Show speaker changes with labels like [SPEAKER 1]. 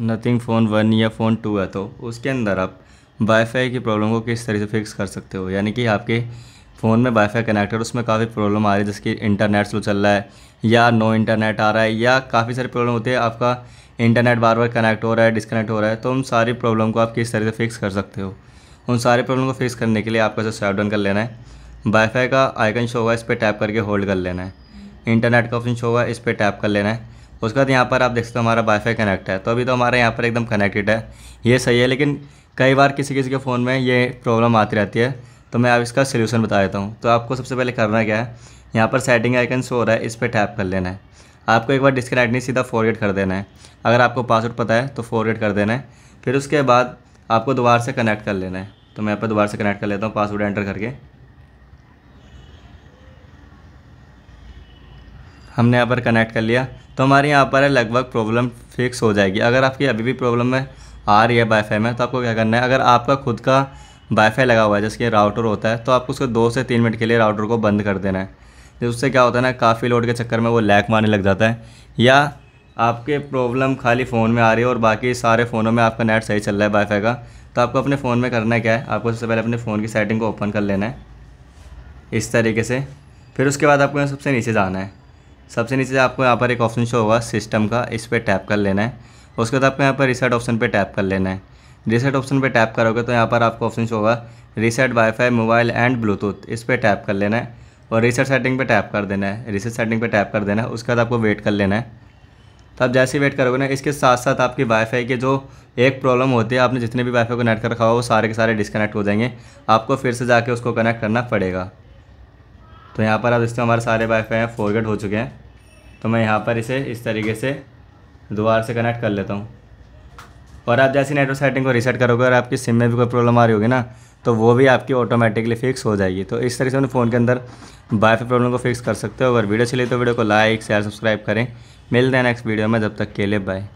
[SPEAKER 1] nothing phone one या phone two है तो उसके अंदर आप वाईफाई की प्रॉब्लम को किस तरीके से फिक्स कर सकते हो यानी कि आपके फ़ोन में वाईफाई कनेक्ट है उसमें काफ़ी प्रॉब्लम आ रही है जिसकी इंटरनेट स्लो चल रहा है या नो इंटरनेट आ रहा है या काफ़ी सारी प्रॉब्लम होती है आपका इंटरनेट बार बार कनेक्ट हो रहा है डिसकनेक्ट हो रहा है तो उन सारी प्रॉब्लम को आप किस तरह से फिक्स कर सकते हो उन सारे प्रॉब्लम को फिक्स करने के लिए आपको ऐसे स्वाइप डाउन कर लेना है वाईफाई का आइकन शो हुआ इस पर टैप करके होल्ड कर लेना है इंटरनेट का ऑप्शन शो हुआ इस पर टैप कर लेना है उसके बाद यहाँ पर आप देख सकते हो हमारा वाईफाई कनेक्ट है तो अभी तो हमारा यहाँ पर एकदम कनेक्टेड है ये सही है लेकिन कई बार किसी किसी के फ़ोन में ये प्रॉब्लम आती रहती है तो मैं आप इसका सोल्यूशन बता देता हूँ तो आपको सबसे पहले करना क्या है यहाँ पर सेटिंग आइकन शो हो रहा है इस पर टैप कर लेना है आपको एक बार डिस्कनेक्ट नहीं सीधा फॉरवर्ड कर देना है अगर आपको पासवर्ड पता है तो फॉरवर्ड कर देना है फिर उसके बाद आपको दोबारा से कनेक्ट कर लेना है तो मैं यहाँ पर दोबारा से कनेक्ट कर लेता हूँ पासवर्ड एंटर करके हमने यहाँ पर कनेक्ट कर लिया तो हमारे यहाँ पर है लगभग प्रॉब्लम फिक्स हो जाएगी अगर आपकी अभी भी प्रॉब्लम है आ रही है वाईफाई में तो आपको क्या करना है अगर आपका खुद का वाईफाई लगा हुआ है जैसे राउटर होता है तो आपको उसको दो से तीन मिनट के लिए राउटर को बंद कर देना है उससे क्या होता है ना काफ़ी लोड के चक्कर में वो लैक मारने लग जाता है या आपके प्रॉब्लम खाली फ़ोन में आ रही है और बाकी सारे फ़ोनों में आपका नेट सही चल रहा है वाईफाई का तो आपको अपने फ़ोन में करना क्या है आपको सबसे पहले अपने फ़ोन की सेटिंग को ओपन कर लेना है इस तरीके से फिर उसके बाद आपको सबसे नीचे जाना है सबसे नीचे आपको यहाँ पर एक ऑप्शन शो होगा सिस्टम का इस पर टैप कर लेना है उसके बाद आपको यहाँ पर रिसेट ऑप्शन पर टैप कर लेना है रिसेट ऑप्शन पर टैप करोगे तो यहाँ पर आपको ऑप्शन शो होगा reset wifi mobile and Bluetooth इस पर टैप कर लेना है और रिसेट सेटिंग पे टैप कर देना है रिसेट सेटिंग पे टैप कर देना है उसके बाद आपको वेट कर लेना है तो आप जैसे वेट करोगे ना इसके साथ साथ आपकी वाईफाई के जो एक प्रॉब्लम होती है आपने जितने भी वाईफाई को कनेक्ट कर रखा हो वो सारे के सारे डिसकनेक्ट हो जाएंगे आपको फिर से जाके उसको कनेक्ट करना पड़ेगा तो यहाँ पर आप देखते हो हमारे सारे वाईफाई हैं फोरगेट हो चुके हैं तो मैं यहाँ पर इसे इस तरीके से दोबारा से कनेक्ट कर लेता हूँ और आप जैसी नेटवर्क सेटिंग को रीसेट करोगे और आपकी सिम में भी कोई प्रॉब्लम आ रही होगी ना तो वो भी आपकी ऑटोमेटिकली फिक्स हो जाएगी तो इस तरीके से अपने फ़ोन के अंदर वाईफाई प्रॉब्लम को फिक्स कर सकते हो अगर वीडियो चली तो वीडियो को लाइक शेयर सब्सक्राइब करें मिलते हैं नेक्स्ट वीडियो में जब तक के लिए बाय